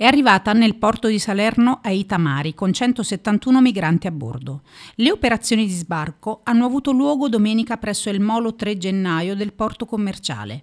È arrivata nel porto di Salerno a Itamari con 171 migranti a bordo. Le operazioni di sbarco hanno avuto luogo domenica presso il molo 3 gennaio del porto commerciale.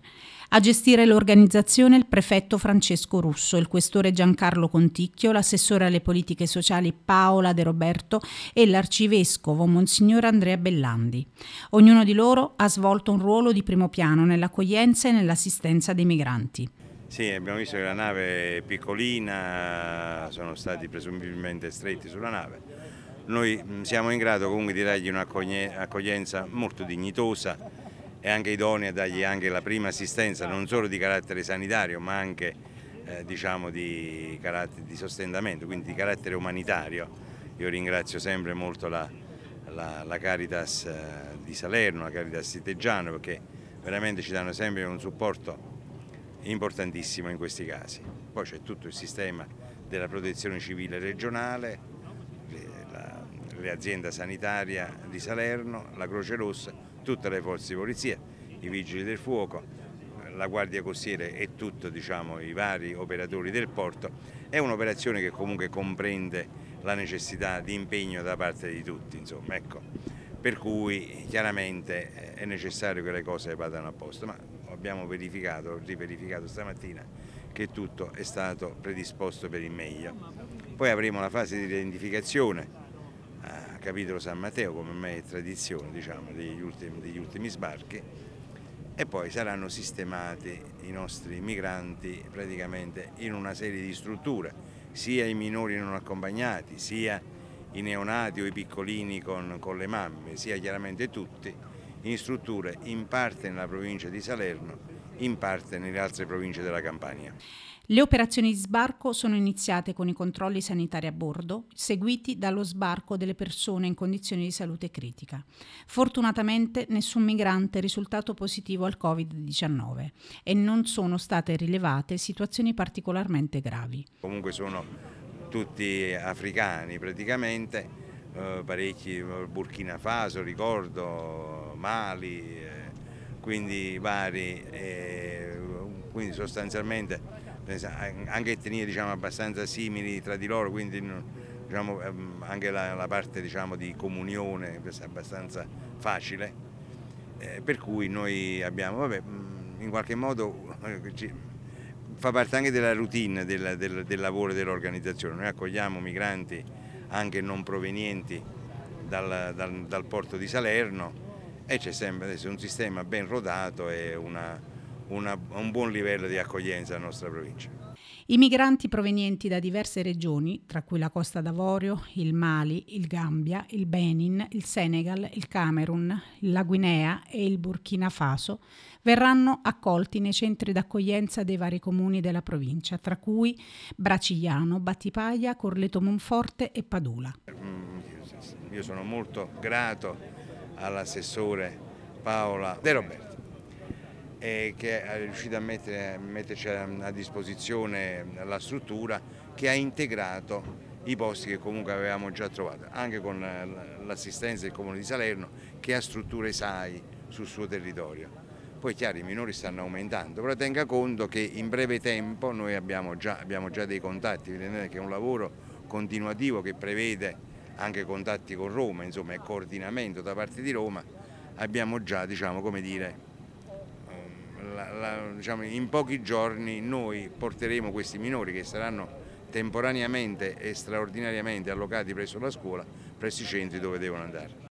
A gestire l'organizzazione il prefetto Francesco Russo, il questore Giancarlo Conticchio, l'assessore alle politiche sociali Paola De Roberto e l'arcivescovo Monsignor Andrea Bellandi. Ognuno di loro ha svolto un ruolo di primo piano nell'accoglienza e nell'assistenza dei migranti. Sì, abbiamo visto che la nave è piccolina, sono stati presumibilmente stretti sulla nave. Noi mm, siamo in grado comunque di dargli un'accoglienza molto dignitosa e anche idonea a dargli anche la prima assistenza, non solo di carattere sanitario ma anche eh, diciamo di, di, sostentamento, quindi di carattere umanitario. Io ringrazio sempre molto la, la, la Caritas eh, di Salerno, la Caritas di Teggiano perché veramente ci danno sempre un supporto importantissima in questi casi. Poi c'è tutto il sistema della protezione civile regionale, l'azienda sanitaria di Salerno, la Croce Rossa, tutte le forze di polizia, i vigili del fuoco, la guardia costiera e tutti diciamo, i vari operatori del porto. È un'operazione che comunque comprende la necessità di impegno da parte di tutti, ecco. per cui chiaramente è necessario che le cose vadano a posto, abbiamo verificato, riverificato stamattina, che tutto è stato predisposto per il meglio. Poi avremo la fase di identificazione a capitolo San Matteo, come ormai è tradizione diciamo, degli, ultimi, degli ultimi sbarchi, e poi saranno sistemati i nostri migranti praticamente in una serie di strutture, sia i minori non accompagnati, sia i neonati o i piccolini con, con le mamme, sia chiaramente tutti in strutture in parte nella provincia di Salerno, in parte nelle altre province della Campania. Le operazioni di sbarco sono iniziate con i controlli sanitari a bordo, seguiti dallo sbarco delle persone in condizioni di salute critica. Fortunatamente nessun migrante è risultato positivo al Covid-19 e non sono state rilevate situazioni particolarmente gravi. Comunque sono tutti africani praticamente, eh, parecchi eh, Burkina Faso, ricordo, animali, eh, quindi vari, eh, quindi sostanzialmente anche etnie diciamo, abbastanza simili tra di loro, quindi mm, diciamo, ehm, anche la, la parte diciamo, di comunione è abbastanza facile. Eh, per cui noi abbiamo, vabbè, mm, in qualche modo eh, ci, fa parte anche della routine del, del, del lavoro dell'organizzazione, noi accogliamo migranti anche non provenienti dal, dal, dal porto di Salerno e c'è sempre adesso un sistema ben rodato e una, una, un buon livello di accoglienza alla nostra provincia. I migranti provenienti da diverse regioni, tra cui la Costa d'Avorio, il Mali, il Gambia, il Benin, il Senegal, il Camerun, la Guinea e il Burkina Faso, verranno accolti nei centri d'accoglienza dei vari comuni della provincia, tra cui Bracigliano, Battipaglia, Corleto Monforte e Padula. Mm, io sono molto grato all'assessore Paola De Roberto e eh, che è riuscita a mettere, metterci a disposizione la struttura che ha integrato i posti che comunque avevamo già trovato, anche con eh, l'assistenza del Comune di Salerno che ha strutture SAI sul suo territorio. Poi chiaro i minori stanno aumentando, però tenga conto che in breve tempo noi abbiamo già, abbiamo già dei contatti, vedete che è un lavoro continuativo che prevede anche contatti con Roma insomma, e coordinamento da parte di Roma, abbiamo già diciamo, come dire, um, la, la, diciamo, in pochi giorni noi porteremo questi minori che saranno temporaneamente e straordinariamente allocati presso la scuola, presso i centri dove devono andare.